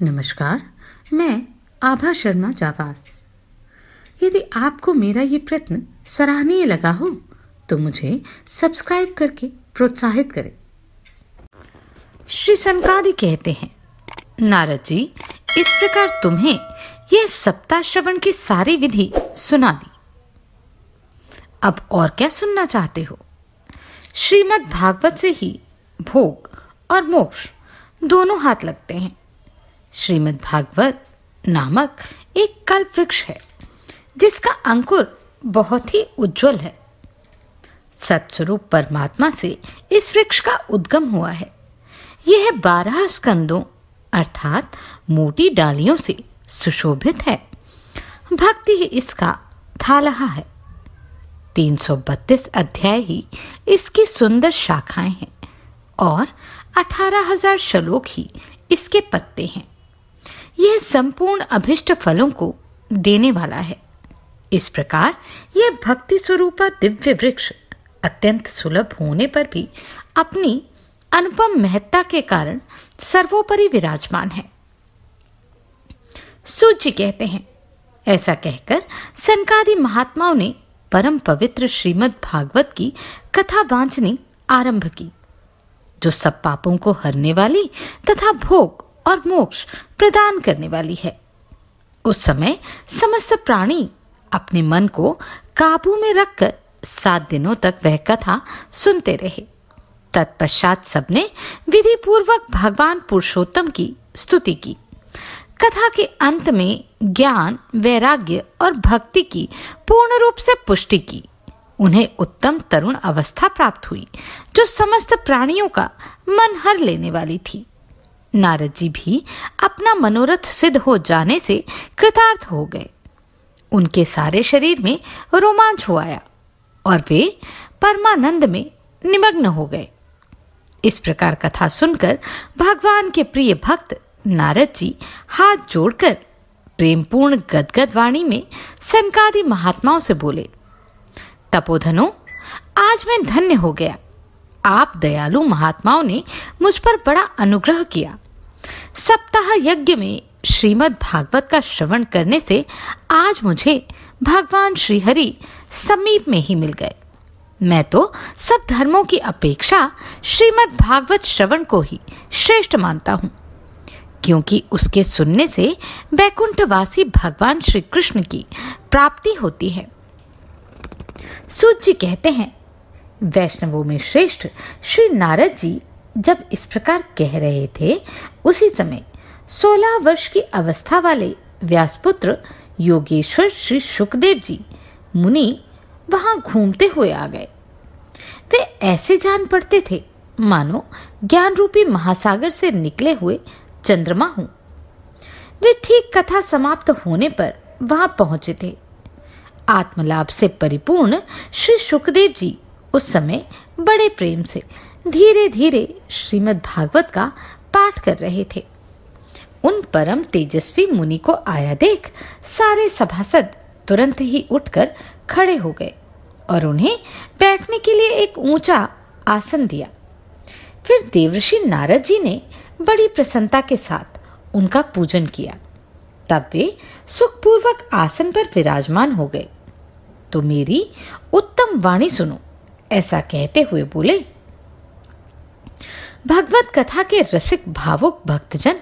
नमस्कार मैं आभा शर्मा जावास यदि आपको मेरा ये प्रयत्न सराहनीय लगा हो तो मुझे सब्सक्राइब करके प्रोत्साहित करें श्री सनकादि कहते हैं नारद जी इस प्रकार तुम्हें यह सप्ताह श्रवण की सारी विधि सुना दी अब और क्या सुनना चाहते हो श्रीमद् भागवत से ही भोग और मोक्ष दोनों हाथ लगते हैं श्रीमद् भागवत नामक एक कल्प वृक्ष है जिसका अंकुर बहुत ही उज्जवल है सत्स्वरूप परमात्मा से इस वृक्ष का उद्गम हुआ है यह बारह स्कंदों अर्थात मोटी डालियों से सुशोभित है भक्ति ही इसका थालहा है 332 अध्याय ही इसकी सुंदर शाखाएं हैं और 18000 श्लोक ही इसके पत्ते हैं यह संपूर्ण अभिष्ट फलों को देने वाला है इस प्रकार यह भक्ति स्वरूप दिव्य वृक्ष अत्यंत सुलभ होने पर भी अपनी अनुपम महत्ता के कारण सर्वोपरि विराजमान है सूची कहते हैं ऐसा कहकर सनकादि महात्माओं ने परम पवित्र श्रीमद् भागवत की कथा बांचनी आरंभ की जो सब पापों को हरने वाली तथा भोग और मोक्ष प्रदान करने वाली है उस समय समस्त प्राणी अपने मन को काबू में रखकर सात दिनों तक वह कथा सुनते रहे तत्पश्चात सबने विधि पूर्वक भगवान पुरुषोत्तम की स्तुति की कथा के अंत में ज्ञान वैराग्य और भक्ति की पूर्ण रूप से पुष्टि की उन्हें उत्तम तरुण अवस्था प्राप्त हुई जो समस्त प्राणियों का मन हर लेने वाली थी नारद जी भी अपना मनोरथ सिद्ध हो जाने से कृतार्थ हो गए उनके सारे शरीर में रोमांच हो आया और वे परमानंद में निमग्न हो गए इस प्रकार कथा सुनकर भगवान के प्रिय भक्त नारद जी हाथ जोड़कर प्रेमपूर्ण गदगद वाणी में सनकादि महात्माओं से बोले तपोधनो आज मैं धन्य हो गया आप दयालु महात्माओं ने मुझ पर बड़ा अनुग्रह किया सप्ताह यज्ञ में श्रीमद् भागवत का श्रवण करने से आज मुझे भगवान श्रीहरि समीप में ही मिल गए मैं तो सब धर्मों की अपेक्षा श्रीमद् भागवत श्रवण को ही श्रेष्ठ मानता हूँ क्योंकि उसके सुनने से वैकुंठवासी भगवान श्री कृष्ण की प्राप्ति होती है सूर्य कहते हैं वैष्णवों में श्रेष्ठ श्री नारद जी जब इस प्रकार कह रहे थे उसी समय 16 वर्ष की अवस्था वाले व्यासपुत्र योगेश्वर श्री सुखदेव जी मुनि वहां घूमते हुए आ गए वे ऐसे जान पड़ते थे मानो ज्ञान रूपी महासागर से निकले हुए चंद्रमा हूं वे ठीक कथा समाप्त होने पर वहां पहुंचे थे आत्मलाभ से परिपूर्ण श्री सुखदेव जी उस समय बड़े प्रेम से धीरे धीरे श्रीमद् भागवत का पाठ कर रहे थे उन परम तेजस्वी मुनि को आया देख सारे सभासद तुरंत ही उठकर खड़े हो गए और उन्हें बैठने के लिए एक ऊंचा आसन दिया फिर देवऋषि नारद जी ने बड़ी प्रसन्नता के साथ उनका पूजन किया तब वे सुखपूर्वक आसन पर विराजमान हो गए तो मेरी उत्तम वाणी सुनो ऐसा कहते हुए बोले भगवत कथा के रसिक भावुक भक्तजन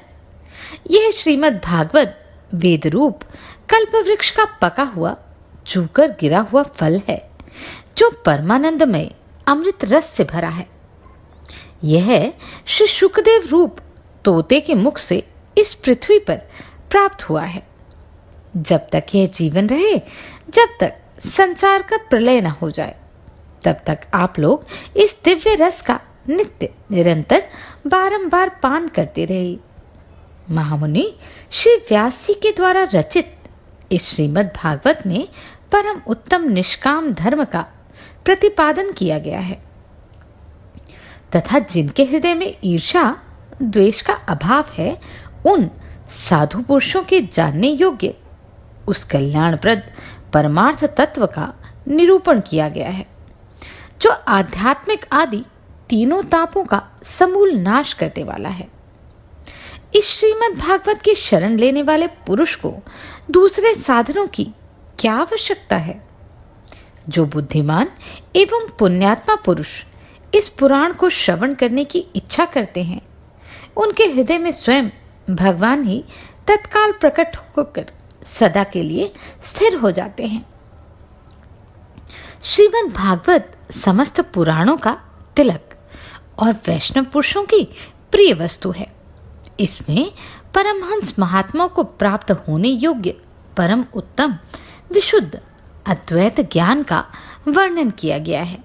यह श्रीमद् भागवत वेद रूप कल्प वृक्ष का पका हुआ चूकर गिरा हुआ फल है जो परमानंद में अमृत रस से भरा है यह श्री सुखदेव रूप तोते के मुख से इस पृथ्वी पर प्राप्त हुआ है जब तक यह जीवन रहे जब तक संसार का प्रलय न हो जाए तब तक आप लोग इस दिव्य रस का नित्य निरंतर बारंबार पान करते रहे महामुनि श्री व्यास जी के द्वारा रचित इस श्रीमद् भागवत में परम उत्तम निष्काम धर्म का प्रतिपादन किया गया है तथा जिनके हृदय में ईर्षा द्वेष का अभाव है उन साधु पुरुषों के जानने योग्य उस कल्याणप्रद परमार्थ तत्व का निरूपण किया गया है जो आध्यात्मिक आदि तीनों तापों का समूल नाश करने वाला है इस श्रीमद् भागवत की शरण लेने वाले पुरुष को दूसरे साधनों की क्या आवश्यकता है जो बुद्धिमान एवं पुण्यात्मा पुरुष इस पुराण को श्रवण करने की इच्छा करते हैं उनके हृदय में स्वयं भगवान ही तत्काल प्रकट होकर सदा के लिए स्थिर हो जाते हैं श्रीमद् भागवत समस्त पुराणों का तिलक और वैष्णव पुरुषों की प्रिय वस्तु है इसमें परमहंस महात्मा को प्राप्त होने योग्य परम उत्तम विशुद्ध अद्वैत ज्ञान का वर्णन किया गया है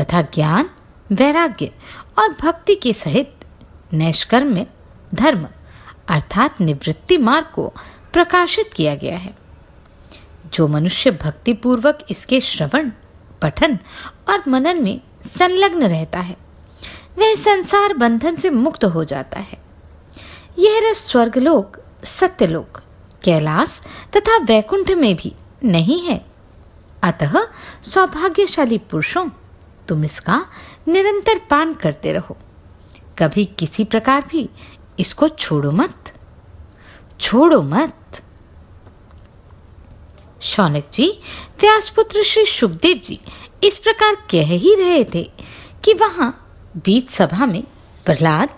तथा ज्ञान वैराग्य और भक्ति के सहित नैष्कर्म धर्म अर्थात निवृत्ति मार्ग को प्रकाशित किया गया है जो मनुष्य भक्तिपूर्वक इसके श्रवण पठन और मनन में संलग्न रहता है वह संसार बंधन से मुक्त हो जाता है यह रस स्वर्गलोक सत्यलोक कैलाश तथा वैकुंठ में भी नहीं है अतः सौभाग्यशाली पुरुषों तुम इसका निरंतर पान करते रहो कभी किसी प्रकार भी इसको छोड़ो मत छोड़ो मत शौनक जी व्यासपुत्र श्री सुखदेव जी इस प्रकार कह ही रहे थे कि वहाँ बीच सभा में प्रहलाद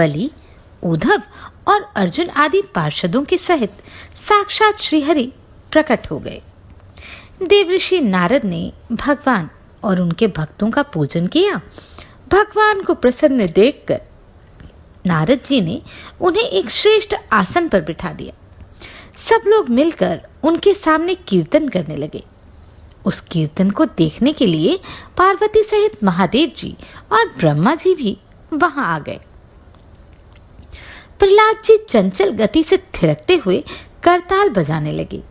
बलि उद्धव और अर्जुन आदि पार्षदों के सहित साक्षात श्रीहरि प्रकट हो गए देवऋषि नारद ने भगवान और उनके भक्तों का पूजन किया भगवान को प्रसन्न देखकर नारद जी ने उन्हें एक श्रेष्ठ आसन पर बिठा दिया सब लोग मिलकर उनके सामने कीर्तन करने लगे उस कीर्तन को देखने के लिए पार्वती सहित महादेव जी और ब्रह्मा जी भी वहां आ गए प्रहलाद जी चंचल गति से थिरकते हुए करताल बजाने लगे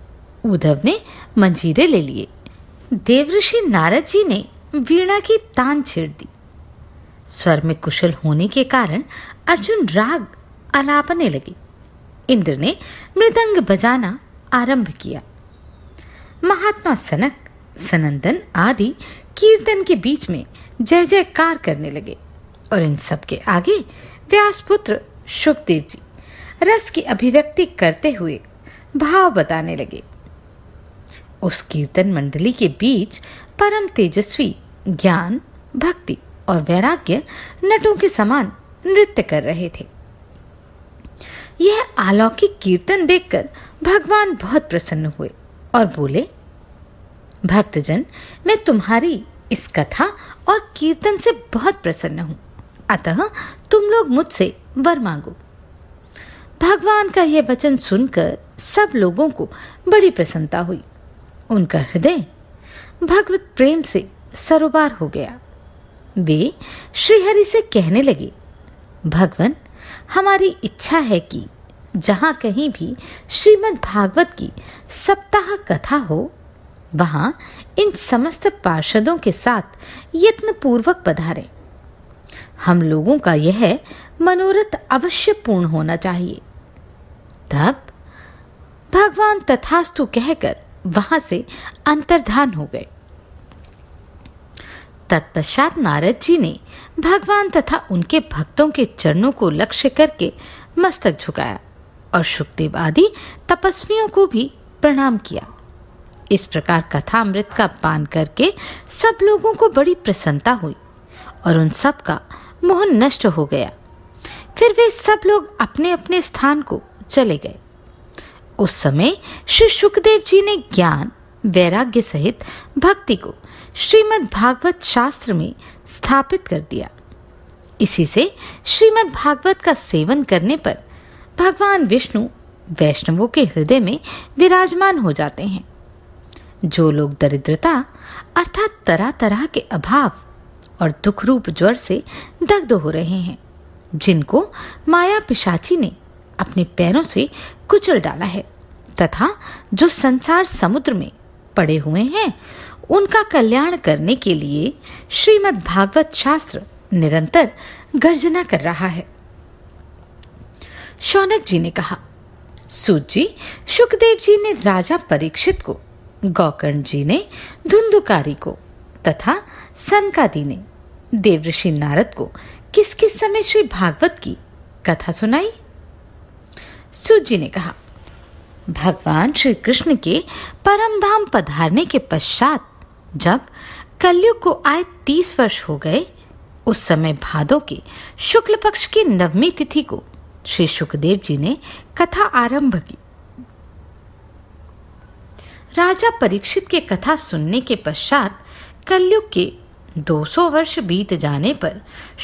उद्धव ने मंजीरे ले लिए देवऋषि नारद जी ने वीणा की तान छेड़ दी स्वर में कुशल होने के कारण अर्जुन राग अलापने लगे इंद्र ने मृदंग बजाना आरंभ किया महात्मा सनक सनंदन आदि कीर्तन के बीच में जय जयकार करने लगे और इन सब के आगे व्यासपुत्र शुभदेव जी रस की अभिव्यक्ति करते हुए भाव बताने लगे उस कीर्तन मंडली के बीच परम तेजस्वी ज्ञान भक्ति और वैराग्य नटों के समान नृत्य कर रहे थे यह अलौकिक कीर्तन देखकर भगवान बहुत प्रसन्न हुए और बोले भक्तजन मैं तुम्हारी इस कथा और कीर्तन से बहुत प्रसन्न हूँ अतः तुम लोग मुझसे वर मांगो भगवान का यह वचन सुनकर सब लोगों को बड़ी प्रसन्नता हुई उनका हृदय भगवत प्रेम से सरोबार हो गया वे श्रीहरि से कहने लगे भगवान हमारी इच्छा है कि जहाँ कहीं भी श्रीमद् भागवत की सप्ताह कथा हो वहाँ इन समस्त पार्षदों के साथ पूर्वक पधारें हम लोगों का यह मनोरथ अवश्य पूर्ण होना चाहिए तब भगवान तथास्तु कहकर वहां से अंतर्धान हो गए तत्पश्चात नारद जी ने भगवान तथा उनके भक्तों के चरणों को लक्ष्य करके मस्तक झुकाया और सुखदेव आदि तपस्वियों को भी प्रणाम किया इस प्रकार अमृत का पान करके सब लोगों को बड़ी प्रसन्नता हुई और उन सब का मोह नष्ट हो गया फिर वे सब लोग अपने अपने स्थान को चले गए उस समय श्री सुखदेव जी ने ज्ञान वैराग्य सहित भक्ति को श्रीमद् भागवत शास्त्र में स्थापित कर दिया इसी से श्रीमद् भागवत का सेवन करने पर भगवान विष्णु वैष्णवों के हृदय में विराजमान हो जाते हैं जो लोग दरिद्रता अर्थात तरह तरह के अभाव और दुख रूप ज्वर से दग्ध हो रहे हैं जिनको माया पिशाची ने अपने पैरों से कुचल डाला है तथा जो संसार समुद्र में पड़े हुए हैं उनका कल्याण करने के लिए श्रीमद् भागवत शास्त्र निरंतर गर्जना कर रहा है शौनक जी ने कहा सूत जी सुखदेव जी ने राजा परीक्षित को गौकर्ण जी ने धुंधुकारी को तथा सनकादि ने देवऋषि नारद को किस किस समय श्री भागवत की कथा सुनाई सूत जी ने कहा भगवान श्री कृष्ण के परम धाम पधारने के पश्चात जब कलयुग को आए तीस वर्ष हो गए उस समय भादो के शुक्ल पक्ष की नवमी तिथि को श्री सुखदेव जी ने कथा आरंभ की राजा परीक्षित के कथा सुनने के पश्चात कलयुग के 200 वर्ष बीत जाने पर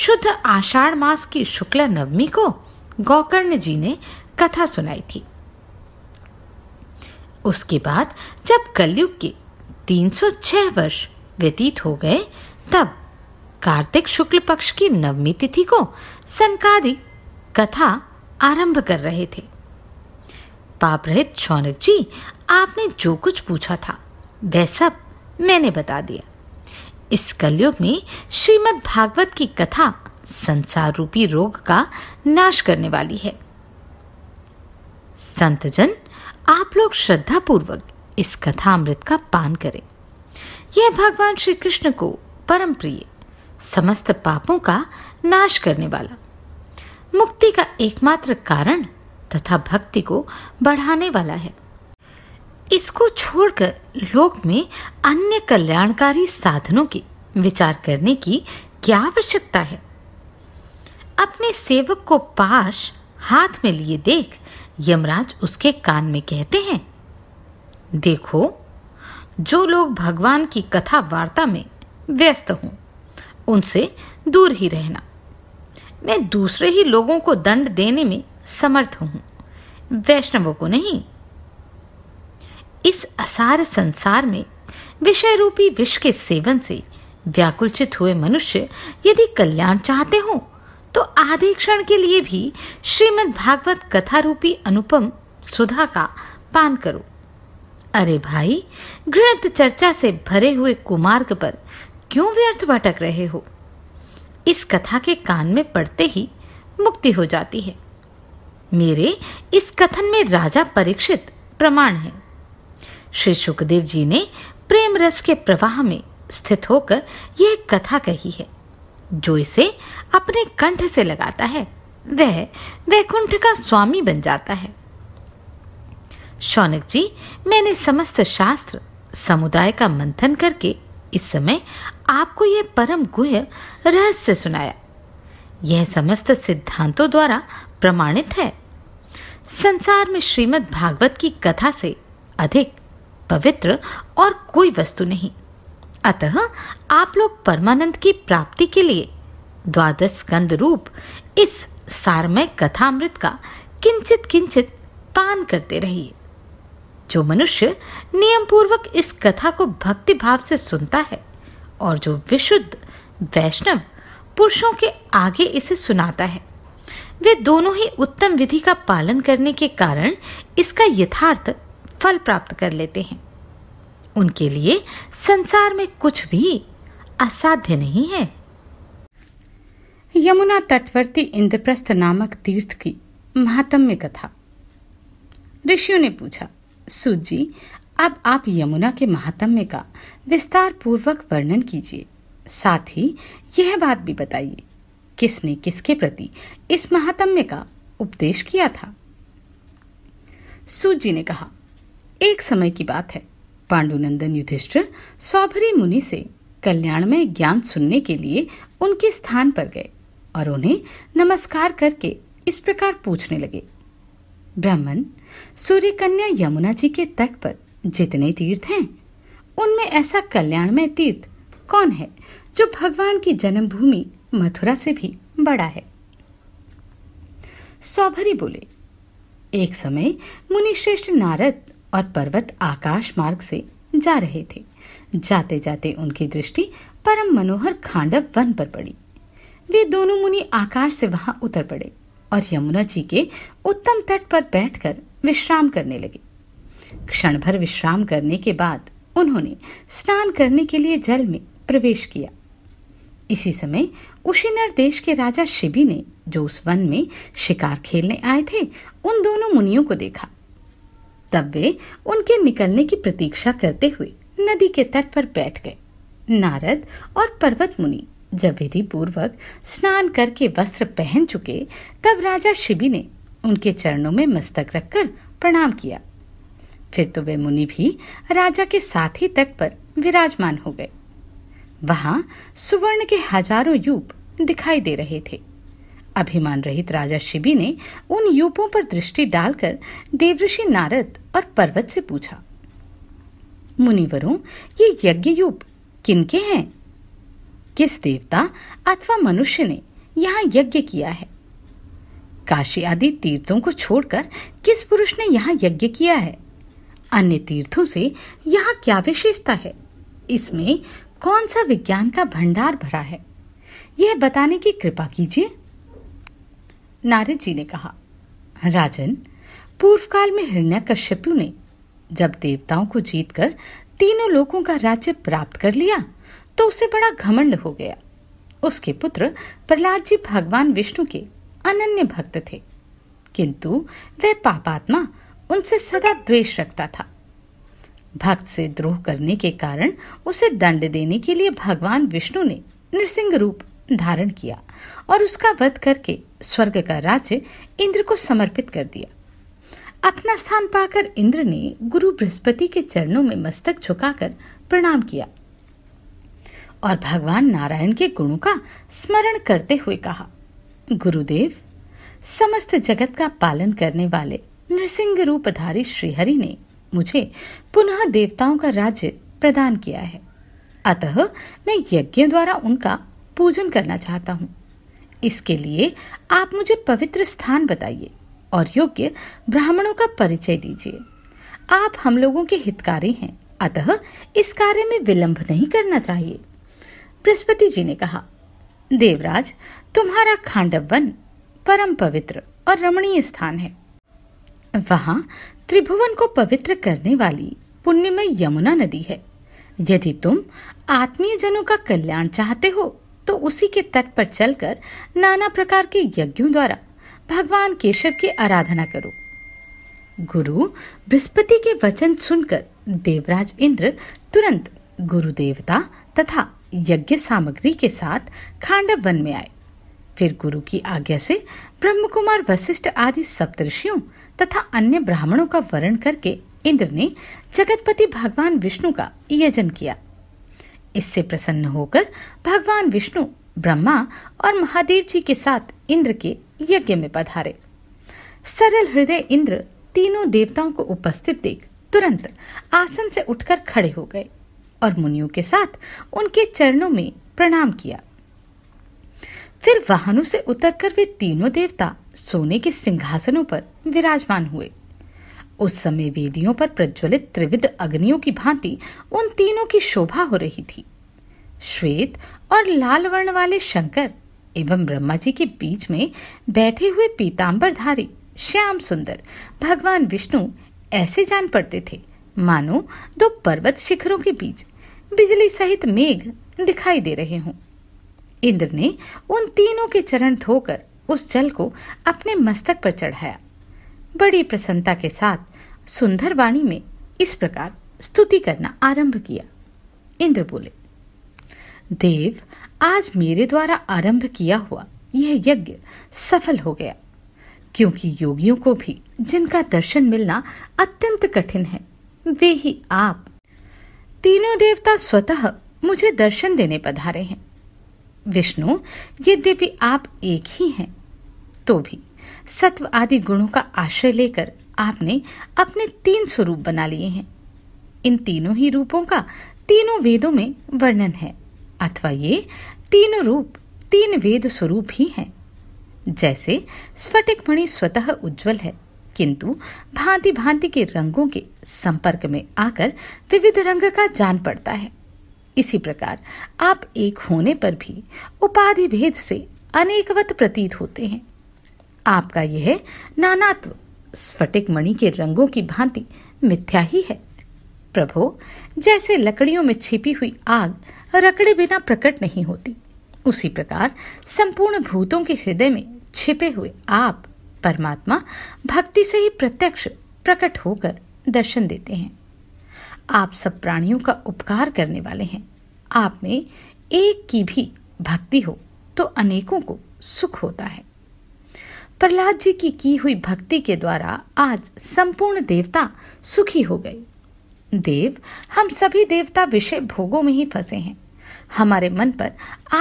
शुद्ध आषाढ़ मास की शुक्ल नवमी को गोकर्ण जी ने कथा सुनाई थी उसके बाद जब कलयुग के 306 वर्ष व्यतीत हो गए तब कार्तिक शुक्ल पक्ष की नवमी तिथि को संकादि कथा आरंभ कर रहे थे रहित शौनक जी आपने जो कुछ पूछा था वह सब मैंने बता दिया इस कलयुग में श्रीमद् भागवत की कथा संसार रूपी रोग का नाश करने वाली है संतजन आप लोग श्रद्धा पूर्वक इस कथा अमृत का पान करें यह भगवान श्री कृष्ण को परम प्रिय समस्त पापों का नाश करने वाला मुक्ति का एकमात्र कारण तथा भक्ति को बढ़ाने वाला है इसको छोड़कर लोक में अन्य कल्याणकारी साधनों के विचार करने की क्या आवश्यकता है अपने सेवक को पाश हाथ में लिए देख यमराज उसके कान में कहते हैं देखो जो लोग भगवान की कथा वार्ता में व्यस्त हों उनसे दूर ही रहना मैं दूसरे ही लोगों को दंड देने में समर्थ हूं वैष्णवों को नहीं इस असार संसार में विषय रूपी विष के सेवन से व्याकुलचित हुए मनुष्य यदि कल्याण चाहते हो तो आधे क्षण के लिए भी श्रीमद् भागवत कथा रूपी अनुपम सुधा का पान करो अरे भाई घृणित चर्चा से भरे हुए कुमार्ग पर क्यों व्यर्थ भटक रहे हो इस कथा के कान में पड़ते ही मुक्ति हो जाती है मेरे इस कथन में राजा परीक्षित प्रमाण है श्री सुखदेव जी ने प्रेम रस के प्रवाह में स्थित होकर यह कथा कही है जो इसे अपने कंठ से लगाता है वह वैकुंठ का स्वामी बन जाता है शौनक जी मैंने समस्त शास्त्र समुदाय का मंथन करके इस समय आपको यह परम गुह रहस्य सुनाया यह समस्त सिद्धांतों द्वारा प्रमाणित है संसार में श्रीमद् भागवत की कथा से अधिक पवित्र और कोई वस्तु नहीं अतः आप लोग परमानंद की प्राप्ति के लिए द्वादश स्कंद रूप इस सारमय कथामृत का किंचित किंचित पान करते रहिए जो मनुष्य नियम पूर्वक इस कथा को भक्ति भाव से सुनता है और जो विशुद्ध वैष्णव पुरुषों के आगे इसे सुनाता है वे दोनों ही उत्तम विधि का पालन करने के कारण इसका यथार्थ फल प्राप्त कर लेते हैं उनके लिए संसार में कुछ भी असाध्य नहीं है यमुना तटवर्ती इंद्रप्रस्थ नामक तीर्थ की महात्म्य कथा ऋषियों ने पूछा सूत जी अब आप यमुना के महात्म्य का विस्तार पूर्वक वर्णन कीजिए साथ ही यह बात भी बताइए किसने किसके प्रति इस महात्म्य का उपदेश किया था सूत जी ने कहा एक समय की बात है पांडुनंदन युधिष्ठिर सौभरी मुनि से कल्याण में ज्ञान सुनने के लिए उनके स्थान पर गए और उन्हें नमस्कार करके इस प्रकार पूछने लगे ब्राह्मण सूर्य कन्या यमुना जी के तट पर जितने तीर्थ हैं उनमें ऐसा कल्याणमय तीर्थ कौन है जो भगवान की जन्मभूमि मथुरा से भी बड़ा है सौभरी बोले एक समय मुनि श्रेष्ठ नारद और पर्वत आकाश मार्ग से जा रहे थे जाते जाते उनकी दृष्टि परम मनोहर खांडव वन पर पड़ी वे दोनों मुनि आकाश से वहां उतर पड़े और यमुना जी के उत्तम तट पर बैठकर विश्राम करने लगे क्षण भर विश्राम करने के बाद उन्होंने स्नान करने के लिए जल में प्रवेश किया इसी समय उशीनर देश के राजा शिबी ने जो उस वन में शिकार खेलने आए थे उन दोनों मुनियों को देखा तब वे उनके निकलने की प्रतीक्षा करते हुए नदी के तट पर बैठ गए नारद और पर्वत मुनि जब विधि पूर्वक स्नान करके वस्त्र पहन चुके तब राजा शिबी ने उनके चरणों में मस्तक रखकर प्रणाम किया फिर तो वे मुनि भी राजा के साथ ही तट पर विराजमान हो गए वहां सुवर्ण के हजारों यूप दिखाई दे रहे थे अभिमान रहित राजा शिबी ने उन यूपों पर दृष्टि डालकर देवऋषि नारद और पर्वत से पूछा मुनिवरों ये यज्ञ यूप किनके हैं किस देवता अथवा मनुष्य ने यहाँ यज्ञ किया है काशी आदि तीर्थों को छोड़कर किस पुरुष ने यहाँ यज्ञ किया है अन्य तीर्थों से यहाँ क्या विशेषता है इसमें कौन सा विज्ञान का भंडार भरा है यह बताने की कृपा कीजिए नारद जी ने कहा राजन पूर्व काल में हिरण्य कश्यपु ने जब देवताओं को जीतकर तीनों लोगों का राज्य प्राप्त कर लिया तो उसे बड़ा घमंड हो गया उसके पुत्र प्रहलाद जी भगवान विष्णु के अनन्य भक्त थे किंतु वह पापात्मा उनसे सदा द्वेष रखता था भक्त से द्रोह करने के कारण उसे दंड देने के लिए भगवान विष्णु ने नृसिंह रूप धारण किया और उसका वध करके स्वर्ग का राज्य इंद्र को समर्पित कर दिया अपना स्थान पाकर इंद्र ने गुरु बृहस्पति के चरणों में मस्तक झुकाकर प्रणाम किया और भगवान नारायण के गुणों का स्मरण करते हुए कहा गुरुदेव समस्त जगत का पालन करने वाले नृसिंह रूपधारी श्रीहरि ने मुझे पुनः देवताओं का राज्य प्रदान किया है अतः मैं यज्ञ द्वारा उनका पूजन करना चाहता हूँ इसके लिए आप मुझे पवित्र स्थान बताइए और योग्य ब्राह्मणों का परिचय दीजिए आप हम लोगों के हितकारी हैं अतः इस कार्य में विलंब नहीं करना चाहिए बृहस्पति जी ने कहा देवराज तुम्हारा खांडव वन परम पवित्र और रमणीय स्थान है वहां त्रिभुवन को पवित्र करने वाली पुण्यमय यमुना नदी है यदि तुम आत्मीय जनों का कल्याण चाहते हो तो उसी के तट पर चलकर नाना प्रकार के यज्ञों द्वारा भगवान केशव की आराधना करो गुरु बृहस्पति के वचन सुनकर देवराज इंद्र तुरंत गुरु देवता तथा यज्ञ सामग्री के साथ खांडव वन में आए फिर गुरु की आज्ञा से ब्रह्म कुमार वशिष्ठ आदि सप्तषियों तथा अन्य ब्राह्मणों का वर्ण करके इंद्र ने जगतपति भगवान विष्णु का यजन किया इससे प्रसन्न होकर भगवान विष्णु ब्रह्मा और महादेव जी के साथ इंद्र के यज्ञ में पधारे सरल हृदय इंद्र तीनों देवताओं को उपस्थित देख तुरंत आसन से उठकर खड़े हो गए और मुनियों के साथ उनके चरणों में प्रणाम किया फिर वाहनों से उतरकर वे तीनों देवता सोने के सिंहासनों पर विराजमान हुए उस समय वेदियों पर प्रज्वलित त्रिविध अग्नियों की भांति उन तीनों की शोभा हो रही थी श्वेत और लाल वर्ण वाले शंकर एवं ब्रह्मा जी के बीच में बैठे हुए पीताम्बरधारी श्याम सुंदर भगवान विष्णु ऐसे जान पड़ते थे मानो दो पर्वत शिखरों के बीच बिजली सहित मेघ दिखाई दे रहे हों इंद्र ने उन तीनों के चरण धोकर उस जल को अपने मस्तक पर चढ़ाया बड़ी प्रसन्नता के साथ सुंदर वाणी में इस प्रकार स्तुति करना आरंभ किया इंद्र बोले देव आज मेरे द्वारा आरंभ किया हुआ यह यज्ञ सफल हो गया क्योंकि योगियों को भी जिनका दर्शन मिलना अत्यंत कठिन है वे ही आप तीनों देवता स्वतः मुझे दर्शन देने पधारे हैं विष्णु यद्यपि आप एक ही हैं तो भी सत्व आदि गुणों का आश्रय लेकर आपने अपने तीन स्वरूप बना लिए हैं इन तीनों ही रूपों का तीनों वेदों में वर्णन है अथवा ये तीनों रूप तीन वेद स्वरूप ही हैं जैसे स्फटिक मणि स्वतः उज्जवल है किंतु भांति भांति के रंगों के संपर्क में आकर विविध रंग का जान पड़ता है इसी प्रकार आप एक होने पर भी उपाधि भेद से अनेकवत प्रतीत होते हैं आपका यह नानात्व स्फटिक मणि के रंगों की भांति मिथ्या ही है प्रभो जैसे लकड़ियों में छिपी हुई आग रकड़े बिना प्रकट नहीं होती उसी प्रकार संपूर्ण भूतों के हृदय में छिपे हुए आप परमात्मा भक्ति से ही प्रत्यक्ष प्रकट होकर दर्शन देते हैं आप सब प्राणियों का उपकार करने वाले हैं आप में एक की भी भक्ति हो तो अनेकों को सुख होता है प्रहलाद जी की की हुई भक्ति के द्वारा आज संपूर्ण देवता सुखी हो गए देव हम सभी देवता विषय भोगों में ही फंसे हैं हमारे मन पर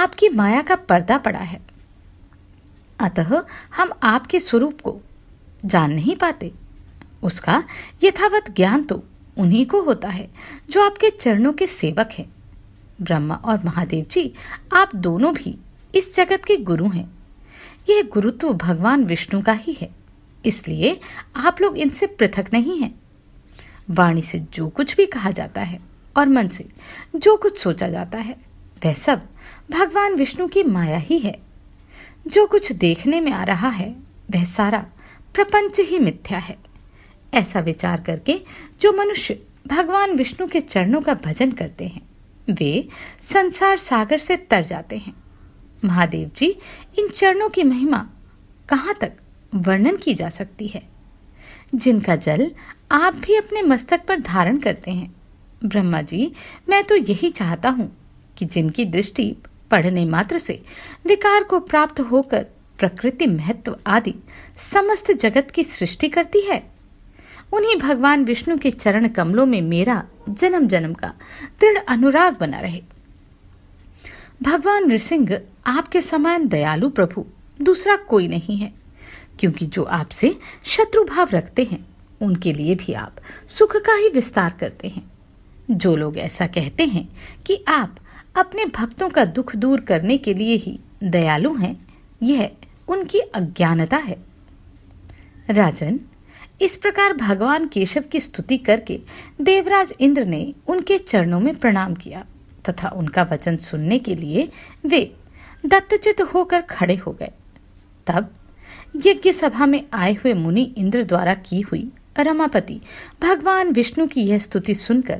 आपकी माया का पर्दा पड़ा है अतः हम आपके स्वरूप को जान नहीं पाते उसका यथावत ज्ञान तो उन्हीं को होता है जो आपके चरणों के सेवक हैं ब्रह्मा और महादेव जी आप दोनों भी इस जगत के गुरु हैं यह गुरुत्व भगवान विष्णु का ही है इसलिए आप लोग इनसे पृथक नहीं हैं वाणी से जो कुछ भी कहा जाता है और मन से जो कुछ सोचा जाता है वह सब भगवान विष्णु की माया ही है जो कुछ देखने में आ रहा है वह सारा प्रपंच ही मिथ्या है ऐसा विचार करके जो मनुष्य भगवान विष्णु के चरणों का भजन करते हैं वे संसार सागर से तर जाते हैं महादेव जी इन चरणों की महिमा कहाँ तक वर्णन की जा सकती है जिनका जल आप भी अपने मस्तक पर धारण करते हैं ब्रह्मा जी मैं तो यही चाहता हूँ कि जिनकी दृष्टि पढ़ने मात्र से विकार को प्राप्त होकर प्रकृति महत्व आदि समस्त जगत की सृष्टि करती है उन्हीं भगवान विष्णु के चरण कमलों में मेरा जन्म जन्म का दृढ़ अनुराग बना रहे भगवान नृसिंह आपके समान दयालु प्रभु दूसरा कोई नहीं है क्योंकि जो आपसे शत्रु भाव रखते हैं उनके लिए भी आप सुख का ही विस्तार करते हैं जो लोग ऐसा कहते हैं कि आप अपने भक्तों का दुख दूर करने के लिए ही दयालु हैं यह उनकी अज्ञानता है राजन इस प्रकार भगवान केशव की स्तुति करके देवराज इंद्र ने उनके चरणों में प्रणाम किया तथा उनका वचन सुनने के लिए वे दत्तचित होकर खड़े हो गए तब यज्ञ सभा में आए हुए मुनि इंद्र द्वारा की हुई रमापति भगवान विष्णु की यह स्तुति सुनकर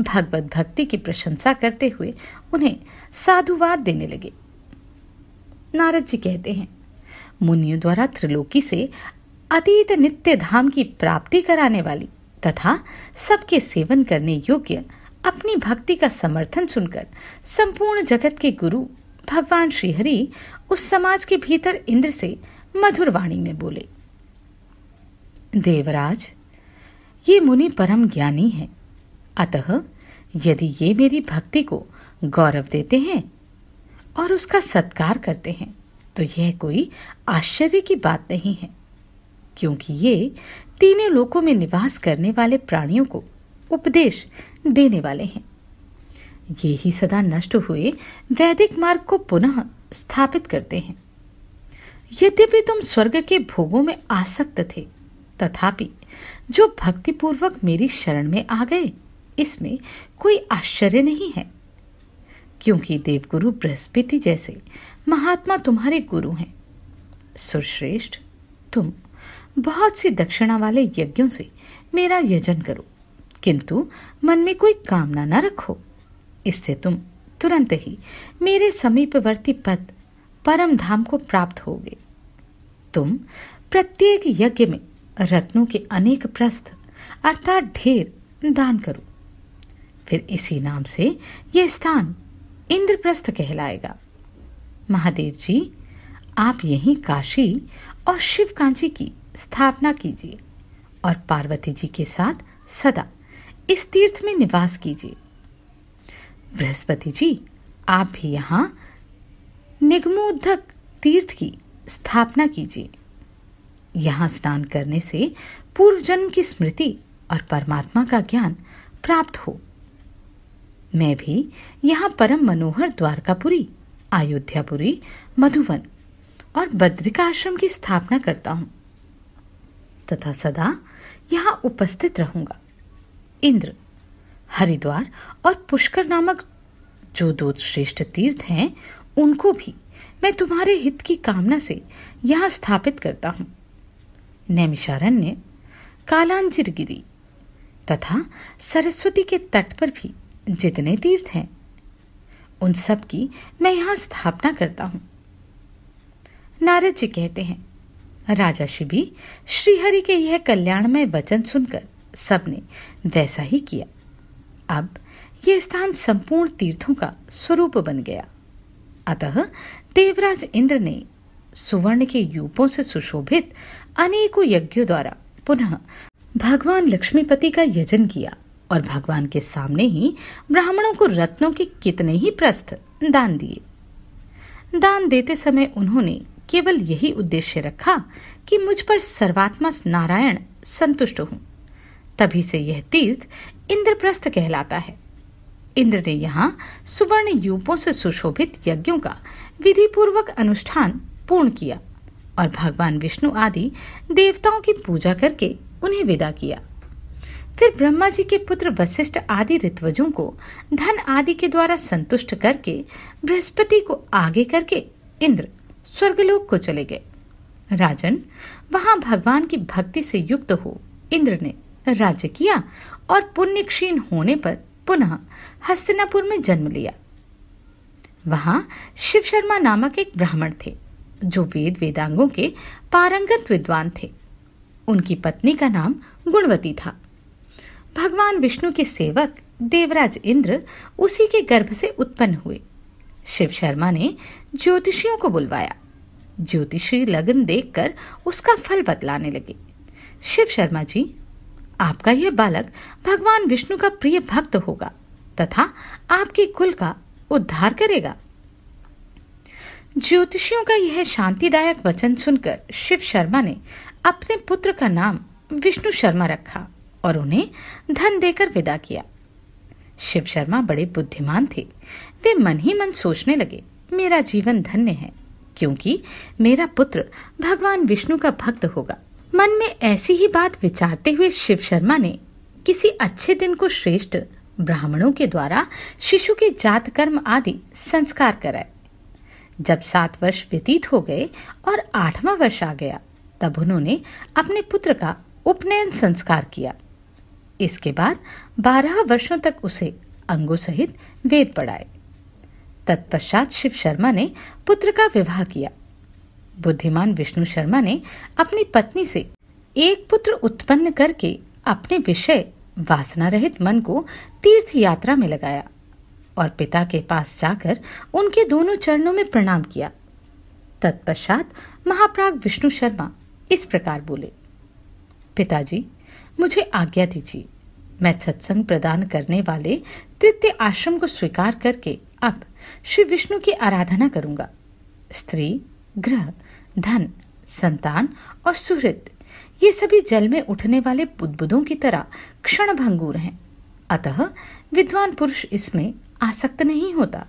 भगवत भक्ति की प्रशंसा करते हुए उन्हें साधुवाद देने लगे नारद जी कहते हैं मुनियों द्वारा त्रिलोकी से अतीत नित्य धाम की प्राप्ति कराने वाली तथा सबके सेवन करने योग्य अपनी भक्ति का समर्थन सुनकर संपूर्ण जगत के गुरु भगवान श्रीहरि उस समाज के भीतर इंद्र से मधुर वाणी में बोले देवराज ये मुनि परम ज्ञानी है अतः यदि ये मेरी भक्ति को गौरव देते हैं और उसका सत्कार करते हैं तो यह कोई आश्चर्य की बात नहीं है क्योंकि ये तीनों लोकों में निवास करने वाले प्राणियों को उपदेश देने वाले हैं ये ही सदा नष्ट हुए वैदिक मार्ग को पुनः स्थापित करते हैं यद्यपि तुम स्वर्ग के भोगों में आसक्त थे तथापि जो भक्तिपूर्वक मेरी शरण में आ गए इसमें कोई आश्चर्य नहीं है क्योंकि देवगुरु बृहस्पति जैसे महात्मा तुम्हारे गुरु हैं सुरश्रेष्ठ तुम बहुत सी दक्षिणा वाले यज्ञों से मेरा यजन करो किंतु मन में कोई कामना न रखो इससे तुम तुरंत ही मेरे समीपवर्ती पद परम धाम को प्राप्त होगे तुम प्रत्येक यज्ञ में रत्नों के अनेक प्रस्थ अर्थात ढेर दान करो फिर इसी नाम से यह स्थान इंद्रप्रस्थ कहलाएगा महादेव जी आप यहीं काशी और शिव कांची की स्थापना कीजिए और पार्वती जी के साथ सदा इस तीर्थ में निवास कीजिए बृहस्पति जी आप भी यहाँ निगमोद्धक तीर्थ की स्थापना कीजिए यहाँ स्नान करने से पूर्व जन्म की स्मृति और परमात्मा का ज्ञान प्राप्त हो मैं भी यहाँ परम मनोहर द्वारकापुरी अयोध्यापुरी मधुवन और बद्रिका आश्रम की स्थापना करता हूँ तथा सदा यहाँ उपस्थित रहूंगा इंद्र हरिद्वार और पुष्कर नामक जो दो श्रेष्ठ तीर्थ हैं उनको भी मैं तुम्हारे हित की कामना से यहाँ स्थापित करता हूँ नैमिषारण्य कालांजिर गिरी तथा सरस्वती के तट पर भी जितने तीर्थ हैं उन सब की मैं यहां स्थापना करता हूं नारद जी कहते हैं राजा शिवी श्रीहरि के यह कल्याणमय वचन सुनकर सबने वैसा ही किया अब यह स्थान संपूर्ण तीर्थों का स्वरूप बन गया अतः देवराज इंद्र ने सुवर्ण के यूपों से सुशोभित अनेकों यज्ञों द्वारा पुनः भगवान लक्ष्मीपति का यजन किया और भगवान के सामने ही ब्राह्मणों को रत्नों के कितने ही प्रस्थ दान दिए दान देते समय उन्होंने केवल यही उद्देश्य रखा कि मुझ पर सर्वात्मा नारायण संतुष्ट हूं तभी से यह तीर्थ इंद्रप्रस्थ कहलाता है इंद्र ने यहाँ सुवर्ण यूपों से सुशोभित यज्ञों का विधि पूर्वक अनुष्ठान पूर्ण किया और भगवान विष्णु आदि देवताओं की पूजा करके उन्हें विदा किया फिर ब्रह्मा जी के पुत्र वशिष्ठ आदि ऋतवजों को धन आदि के द्वारा संतुष्ट करके बृहस्पति को आगे करके इंद्र स्वर्गलोक को चले गए राजन वहां भगवान की भक्ति से युक्त हो इंद्र ने राज्य किया और पुण्य क्षीण होने पर पुनः हस्तिनापुर में जन्म लिया वहां शिव शर्मा नामक एक ब्राह्मण थे जो वेद वेदांगों के पारंगत विद्वान थे उनकी पत्नी का नाम गुणवती था भगवान विष्णु के सेवक देवराज इंद्र उसी के गर्भ से उत्पन्न हुए शिव शर्मा ने ज्योतिषियों को बुलवाया ज्योतिषी लगन देखकर उसका फल बतलाने लगे शिव शर्मा जी आपका यह बालक भगवान विष्णु का प्रिय भक्त होगा तथा आपके कुल का उद्धार करेगा ज्योतिषियों का यह शांतिदायक वचन सुनकर शिव शर्मा ने अपने पुत्र का नाम विष्णु शर्मा रखा और उन्हें धन देकर विदा किया शिव शर्मा बड़े बुद्धिमान थे वे मन ही मन सोचने लगे मेरा जीवन धन्य है क्योंकि मेरा पुत्र भगवान विष्णु का भक्त होगा मन में ऐसी ही बात विचारते हुए शिव शर्मा ने किसी अच्छे दिन को श्रेष्ठ ब्राह्मणों के द्वारा शिशु के जात कर्म आदि संस्कार कराए जब सात वर्ष व्यतीत हो गए और आठवां वर्ष आ गया तब उन्होंने अपने पुत्र का उपनयन संस्कार किया इसके बाद बारह वर्षों तक उसे अंगों सहित वेद पढ़ाए तत्पश्चात शिव शर्मा ने पुत्र का विवाह किया बुद्धिमान विष्णु शर्मा ने अपनी पत्नी से एक पुत्र उत्पन्न करके अपने विषय वासना रहित मन को तीर्थ यात्रा में लगाया और पिता के पास जाकर उनके दोनों चरणों में प्रणाम किया तत्पश्चात महाप्राग विष्णु शर्मा इस प्रकार बोले पिताजी मुझे आज्ञा दीजिए मैं सत्संग प्रदान करने वाले तृतीय आश्रम को स्वीकार करके अब श्री विष्णु की आराधना करूंगा स्त्री ग्रह धन संतान और सुहृद ये सभी जल में उठने वाले बुदबुदों की तरह क्षण भंगूर हैं अतः विद्वान पुरुष इसमें आसक्त नहीं होता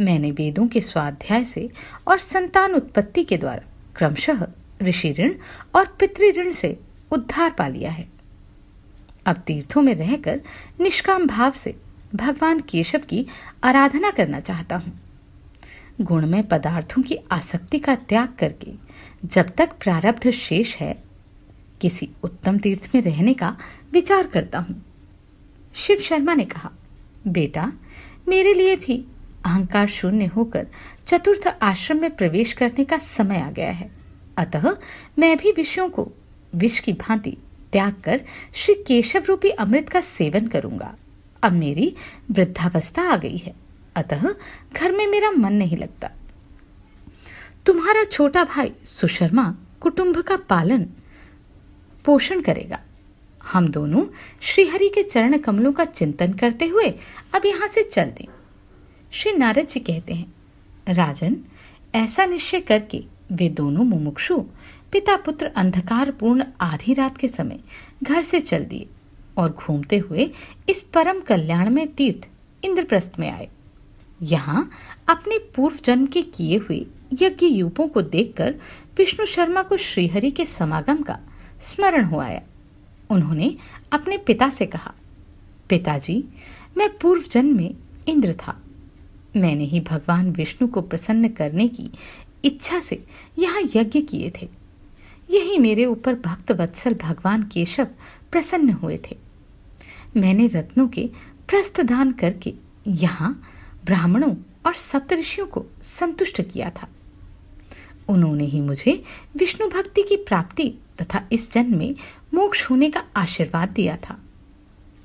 मैंने वेदों के स्वाध्याय से और संतान उत्पत्ति के द्वारा क्रमशः ऋषि ऋण और पितृ ऋण से उद्धार पा लिया है अब तीर्थों में रहकर निष्काम भाव से भगवान केशव की आराधना करना चाहता हूँ गुणमय पदार्थों की आसक्ति का त्याग करके जब तक प्रारब्ध शेष है किसी उत्तम तीर्थ में रहने का विचार करता हूँ शिव शर्मा ने कहा बेटा मेरे लिए भी अहंकार शून्य होकर चतुर्थ आश्रम में प्रवेश करने का समय आ गया है अतः मैं भी विषयों को विष की भांति त्याग कर श्री केशव रूपी अमृत का सेवन करूंगा अब मेरी वृद्धावस्था आ गई है अतः घर में मेरा मन नहीं लगता तुम्हारा छोटा भाई सुशर्मा कुटुंब का पालन पोषण करेगा हम दोनों श्रीहरि के चरण कमलों का चिंतन करते हुए अब यहां से चल दें श्री नारद जी कहते हैं राजन ऐसा निश्चय करके वे दोनों मुमुक्षु पिता पुत्र अंधकार पूर्ण आधी रात के समय घर से चल दिए और घूमते हुए इस परम कल्याण में तीर्थ इंद्रप्रस्थ में आए यहाँ अपने पूर्व जन्म के किए हुए यज्ञ यूपों को देखकर विष्णु शर्मा को श्रीहरि के समागम का स्मरण हो आया उन्होंने अपने पिता से कहा पिताजी मैं पूर्व जन्म में इंद्र था मैंने ही भगवान विष्णु को प्रसन्न करने की इच्छा से यहाँ यज्ञ किए थे यही मेरे ऊपर भक्त वत्सल भगवान केशव प्रसन्न हुए थे मैंने रत्नों के दान करके यहाँ ब्राह्मणों और सप्तऋषियों को संतुष्ट किया था उन्होंने ही मुझे विष्णु भक्ति की प्राप्ति तथा इस जन्म में मोक्ष होने का आशीर्वाद दिया था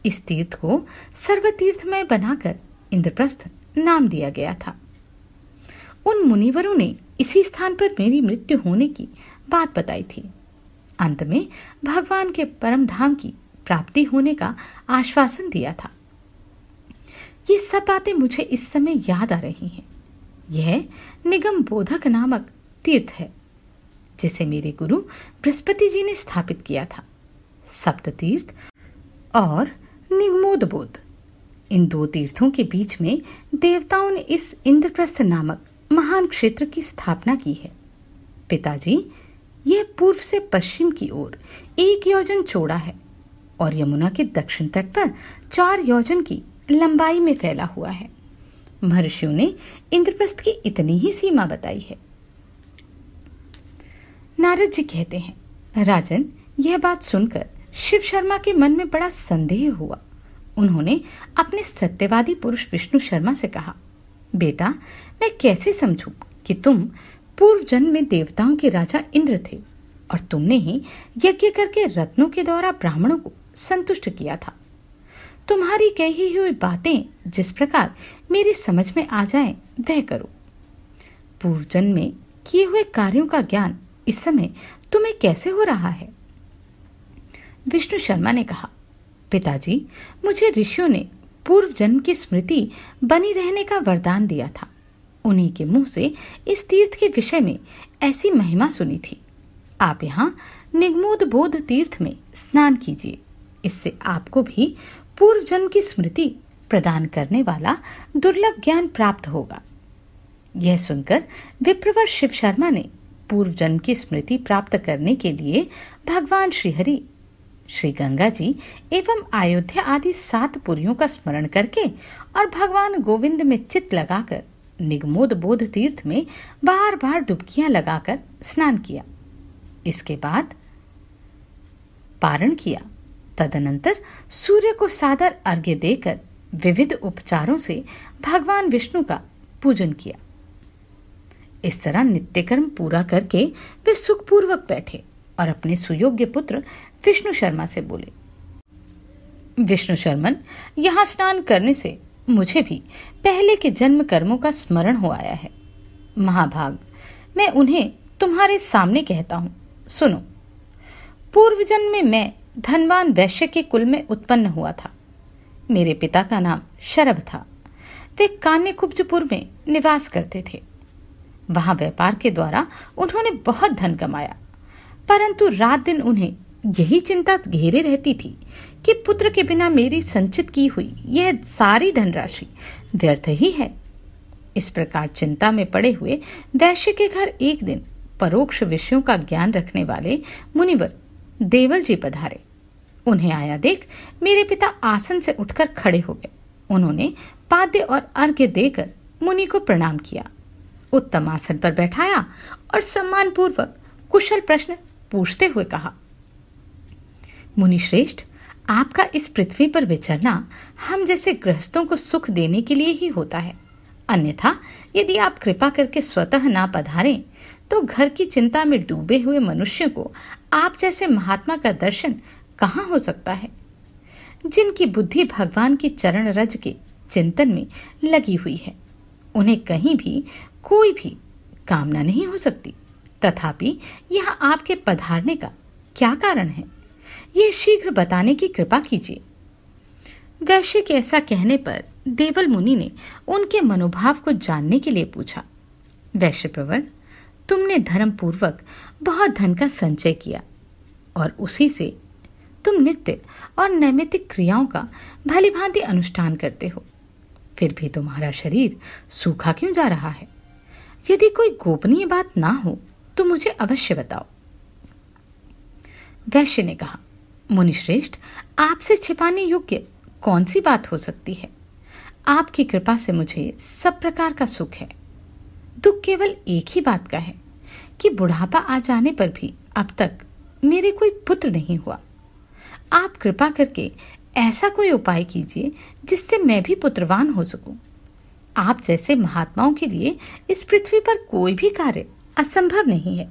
इस तीर्थ को सर्वतीर्थमय बनाकर इंद्रप्रस्थ नाम दिया गया था उन मुनिवरों ने इसी स्थान पर मेरी मृत्यु होने की बात बताई थी अंत में भगवान के परम धाम की प्राप्ति होने का आश्वासन दिया था ये सब बातें मुझे इस समय याद आ रही हैं यह निगम बोधक नामक तीर्थ है जिसे मेरे गुरु बृहस्पति जी ने स्थापित किया था सप्त तीर्थ और निगमोदबोध इन दो तीर्थों के बीच में देवताओं ने इस इंद्रप्रस्थ नामक महान क्षेत्र की स्थापना की है पिताजी यह पूर्व से पश्चिम की ओर एक योजन चौड़ा है और यमुना के दक्षिण तट पर चार योजन की लंबाई में फैला हुआ है महर्षियों ने इंद्रप्रस्थ की इतनी ही सीमा बताई है नारद जी कहते हैं राजन यह बात सुनकर शिव शर्मा के मन में बड़ा संदेह हुआ उन्होंने अपने सत्यवादी पुरुष विष्णु शर्मा से कहा बेटा मैं कैसे समझूं कि तुम पूर्व जन्म में देवताओं के राजा इंद्र थे और तुमने ही यज्ञ करके रत्नों के द्वारा ब्राह्मणों को संतुष्ट किया था तुम्हारी कही हुई बातें जिस प्रकार मेरी समझ में आ जाए वह करो पूर्व जन्म में किए हुए कार्यों का ज्ञान इस समय तुम्हें कैसे हो रहा है विष्णु शर्मा ने कहा पिताजी मुझे ऋषियों ने पूर्व जन्म की स्मृति बनी रहने का वरदान दिया था उन्हीं के मुंह से इस तीर्थ के विषय में ऐसी महिमा सुनी थी आप यहाँ निगमोद बोध तीर्थ में स्नान कीजिए इससे आपको भी पूर्व जन्म की स्मृति प्रदान करने वाला दुर्लभ ज्ञान प्राप्त होगा यह सुनकर विप्रवर शिव शर्मा ने पूर्व जन्म की स्मृति प्राप्त करने के लिए भगवान श्रीहरि श्री गंगा जी एवं अयोध्या आदि सात पुरियों का स्मरण करके और भगवान गोविंद में चित्त लगाकर निगमोद बोध तीर्थ में बार बार डुबकियां लगाकर स्नान किया इसके बाद पारण किया तदनंतर सूर्य को सादर अर्घ्य देकर विविध उपचारों से भगवान विष्णु का पूजन किया इस तरह नित्यकर्म पूरा करके वे सुखपूर्वक बैठे और अपने सुयोग्य पुत्र विष्णु शर्मा से बोले विष्णु शर्मन यहाँ स्नान करने से मुझे भी पहले के जन्म कर्मों का स्मरण हो आया है महाभाग मैं उन्हें तुम्हारे सामने कहता हूं सुनो पूर्व जन्म में मैं धनवान वैश्य के कुल में उत्पन्न हुआ था मेरे पिता का नाम शरभ था वे कान्यकुब्जपुर में निवास करते थे वहां व्यापार के द्वारा उन्होंने बहुत धन कमाया परंतु रात दिन उन्हें यही चिंता घेरे रहती थी कि पुत्र के बिना मेरी संचित की हुई यह सारी धनराशि व्यर्थ ही है इस प्रकार चिंता में पड़े हुए वैश्य के घर एक दिन परोक्ष विषयों का ज्ञान रखने वाले मुनिवर देवल जी पधारे उन्हें आया देख मेरे पिता आसन से उठकर खड़े हो गए उन्होंने पाद्य और अर्घ्य देकर मुनि को प्रणाम किया उत्तम आसन पर बैठाया और सम्मान पूर्वक कुशल प्रश्न पूछते हुए कहा मुनिश्रेष्ठ आपका इस पृथ्वी पर विचरना हम जैसे गृहस्थों को सुख देने के लिए ही होता है अन्यथा यदि आप कृपा करके स्वतः ना पधारें तो घर की चिंता में डूबे हुए मनुष्य को आप जैसे महात्मा का दर्शन कहाँ हो सकता है जिनकी बुद्धि भगवान की चरण रज के चिंतन में लगी हुई है उन्हें कहीं भी कोई भी कामना नहीं हो सकती तथापि यह आपके पधारने का क्या कारण है ये शीघ्र बताने की कृपा कीजिए वैश्य के ऐसा कहने पर देवल मुनि ने उनके मनोभाव को जानने के लिए पूछा वैश्य प्रवर तुमने धर्म पूर्वक बहुत धन का संचय किया और उसी से तुम नित्य और नैमितिक क्रियाओं का भली भांति अनुष्ठान करते हो फिर भी तुम्हारा शरीर सूखा क्यों जा रहा है यदि कोई गोपनीय बात ना हो तो मुझे अवश्य बताओ वैश्य ने कहा मुनिश्रेष्ठ आपसे छिपाने योग्य कौन सी बात हो सकती है आपकी कृपा से मुझे सब प्रकार का सुख है दुख केवल एक ही बात का है कि बुढ़ापा आ जाने पर भी अब तक मेरे कोई पुत्र नहीं हुआ आप कृपा करके ऐसा कोई उपाय कीजिए जिससे मैं भी पुत्रवान हो सकूं। आप जैसे महात्माओं के लिए इस पृथ्वी पर कोई भी कार्य असंभव नहीं है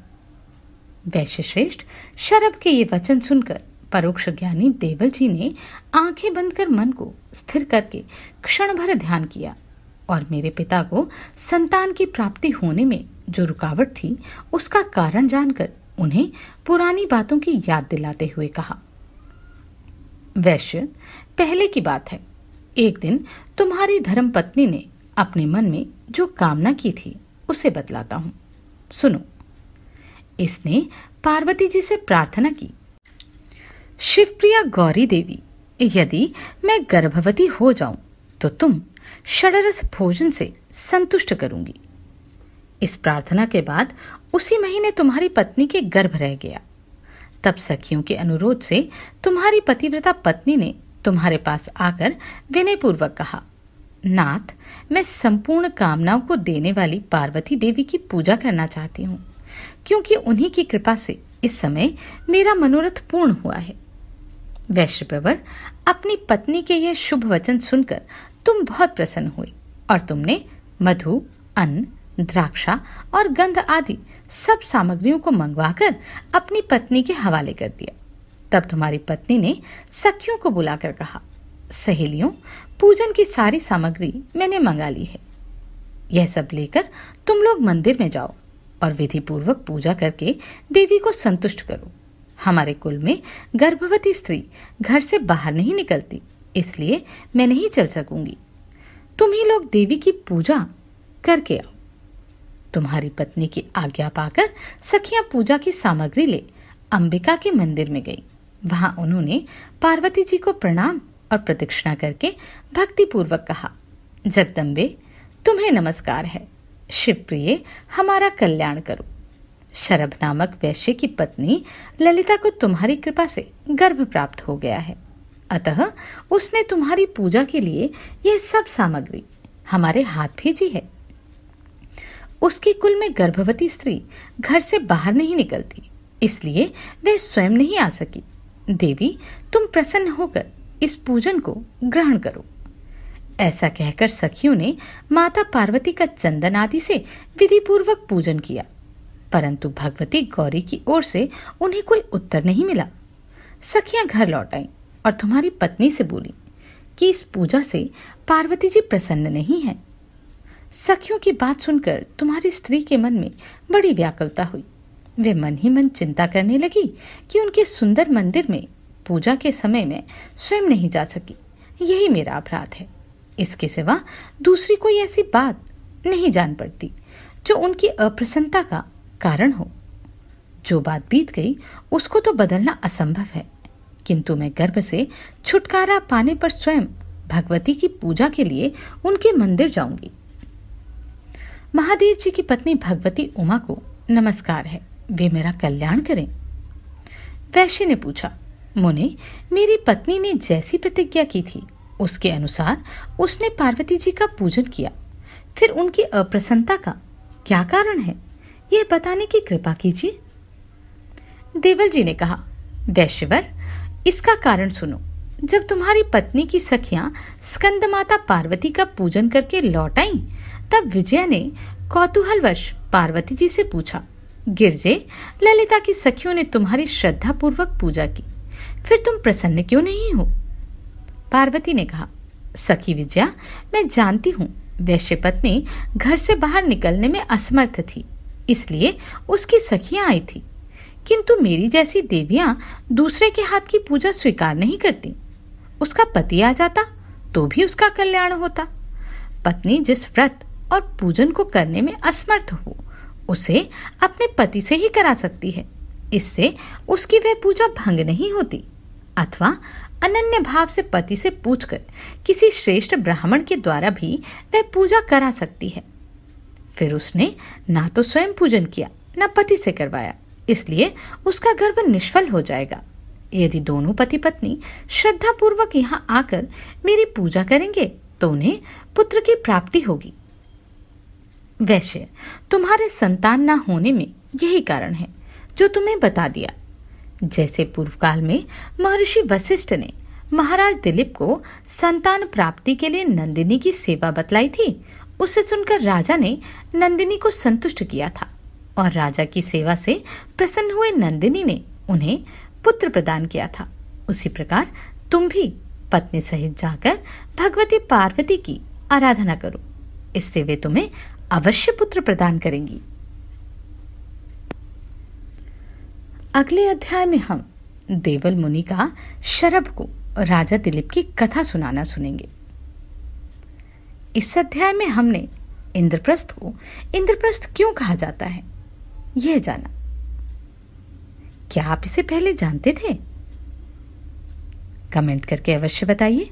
वैश्य श्रेष्ठ शरभ के ये वचन सुनकर परोक्ष ज्ञानी देवल जी ने आंखें बंद कर मन को स्थिर करके क्षण भर ध्यान किया और मेरे पिता को संतान की प्राप्ति होने में जो रुकावट थी उसका कारण जानकर उन्हें पुरानी बातों की याद दिलाते हुए कहा वैश्य पहले की बात है एक दिन तुम्हारी धर्मपत्नी ने अपने मन में जो कामना की थी उसे बतलाता हूं सुनो इसने पार्वती जी से प्रार्थना की शिवप्रिया गौरी देवी यदि मैं गर्भवती हो जाऊं तो तुम षडरस भोजन से संतुष्ट करूंगी इस प्रार्थना के बाद उसी महीने तुम्हारी पत्नी के गर्भ रह गया तब सखियों के अनुरोध से तुम्हारी पतिव्रता पत्नी ने तुम्हारे पास आकर विनयपूर्वक कहा नाथ मैं संपूर्ण कामनाओं को देने वाली पार्वती देवी की पूजा करना चाहती हूँ क्योंकि उन्हीं की कृपा से इस समय मेरा मनोरथ पूर्ण हुआ है वैश्य प्रवर अपनी पत्नी के यह शुभ वचन सुनकर तुम बहुत प्रसन्न हुई और तुमने मधु अन्न द्राक्षा और गंध आदि सब सामग्रियों को मंगवाकर अपनी पत्नी के हवाले कर दिया तब तुम्हारी पत्नी ने सखियों को बुलाकर कहा सहेलियों पूजन की सारी सामग्री मैंने मंगा ली है यह सब लेकर तुम लोग मंदिर में जाओ और विधि पूर्वक पूजा करके देवी को संतुष्ट करो हमारे कुल में गर्भवती स्त्री घर से बाहर नहीं निकलती इसलिए मैं नहीं चल सकूंगी तुम ही लोग देवी की पूजा करके आओ तुम्हारी पत्नी की आज्ञा पाकर सखियां पूजा की सामग्री ले अंबिका के मंदिर में गई वहां उन्होंने पार्वती जी को प्रणाम और प्रदक्षिणा करके भक्तिपूर्वक कहा जगदम्बे तुम्हें नमस्कार है शिवप्रिय हमारा कल्याण करो शरभ नामक वैश्य की पत्नी ललिता को तुम्हारी कृपा से गर्भ प्राप्त हो गया है अतः उसने तुम्हारी पूजा के लिए यह सब सामग्री हमारे हाथ भेजी है उसके कुल में गर्भवती स्त्री घर से बाहर नहीं निकलती इसलिए वह स्वयं नहीं आ सकी देवी तुम प्रसन्न होकर इस पूजन को ग्रहण करो ऐसा कहकर सखियों ने माता पार्वती का चंदन आदि से विधि पूर्वक पूजन किया परंतु भगवती गौरी की ओर से उन्हें कोई उत्तर नहीं मिला सखियां घर लौट आईं और तुम्हारी पत्नी से बोली कि इस पूजा से पार्वती जी प्रसन्न नहीं है सखियों की बात सुनकर तुम्हारी स्त्री के मन में बड़ी व्याकुलता हुई वे मन ही मन चिंता करने लगी कि उनके सुंदर मंदिर में पूजा के समय में स्वयं नहीं जा सकी यही मेरा अपराध है इसके सिवा दूसरी कोई ऐसी बात नहीं जान पड़ती जो उनकी अप्रसन्नता का कारण हो जो बात बीत गई उसको तो बदलना असंभव है किंतु मैं गर्भ से छुटकारा पाने पर स्वयं भगवती की पूजा के लिए उनके मंदिर जाऊंगी महादेव जी की पत्नी भगवती उमा को नमस्कार है वे मेरा कल्याण करें वैश्य ने पूछा मुने मेरी पत्नी ने जैसी प्रतिज्ञा की थी उसके अनुसार उसने पार्वती जी का पूजन किया फिर उनकी अप्रसन्नता का क्या कारण है यह बताने की कृपा कीजिए देवल जी ने कहा दैश्वर इसका कारण सुनो जब तुम्हारी पत्नी की सखियां माता पार्वती का पूजन करके लौट आईं, तब विजया ने कौतूहलवश पार्वती जी से पूछा गिरजे ललिता की सखियों ने तुम्हारी श्रद्धा पूर्वक पूजा की फिर तुम प्रसन्न क्यों नहीं हो पार्वती ने कहा सखी विजया मैं जानती हूँ वैश्य पत्नी घर से बाहर निकलने में असमर्थ थी इसलिए उसकी सखियां आई थी किंतु मेरी जैसी देवियां दूसरे के हाथ की पूजा स्वीकार नहीं करती उसका पति आ जाता तो भी उसका कल्याण होता पत्नी जिस व्रत और पूजन को करने में असमर्थ हो उसे अपने पति से ही करा सकती है इससे उसकी वह पूजा भंग नहीं होती अथवा अनन्य भाव से पति से पूछकर किसी श्रेष्ठ ब्राह्मण के द्वारा भी वह पूजा करा सकती है फिर उसने ना तो स्वयं पूजन किया न पति से करवाया इसलिए उसका गर्भ निष्फल हो जाएगा यदि दोनों पति पत्नी पूर्वक यहाँ आकर मेरी पूजा करेंगे तो उन्हें पुत्र की प्राप्ति होगी वैश्य तुम्हारे संतान न होने में यही कारण है जो तुम्हें बता दिया जैसे पूर्व काल में महर्षि वशिष्ठ ने महाराज दिलीप को संतान प्राप्ति के लिए नंदिनी की सेवा बतलाई थी उसे सुनकर राजा ने नंदिनी को संतुष्ट किया था और राजा की सेवा से प्रसन्न हुए नंदिनी ने उन्हें पुत्र प्रदान किया था उसी प्रकार तुम भी पत्नी सहित जाकर भगवती पार्वती की आराधना करो इससे वे तुम्हें अवश्य पुत्र प्रदान करेंगी अगले अध्याय में हम देवल मुनि का शरभ को राजा दिलीप की कथा सुनाना सुनेंगे इस अध्याय में हमने इंद्रप्रस्थ को इंद्रप्रस्थ क्यों कहा जाता है यह जाना क्या आप इसे पहले जानते थे कमेंट करके अवश्य बताइए